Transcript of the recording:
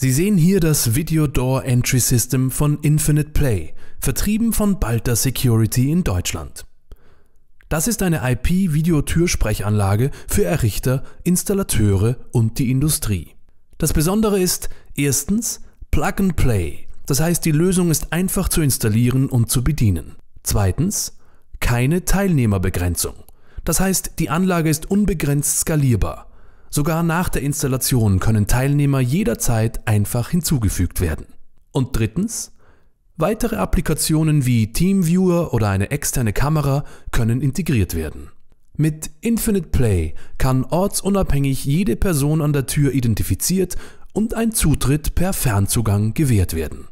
Sie sehen hier das Video Door Entry System von Infinite Play, vertrieben von Balta Security in Deutschland. Das ist eine IP-Videotürsprechanlage für Errichter, Installateure und die Industrie. Das Besondere ist erstens Plug and Play, das heißt die Lösung ist einfach zu installieren und zu bedienen. Zweitens keine Teilnehmerbegrenzung, das heißt die Anlage ist unbegrenzt skalierbar Sogar nach der Installation können Teilnehmer jederzeit einfach hinzugefügt werden. Und drittens, weitere Applikationen wie Teamviewer oder eine externe Kamera können integriert werden. Mit Infinite Play kann ortsunabhängig jede Person an der Tür identifiziert und ein Zutritt per Fernzugang gewährt werden.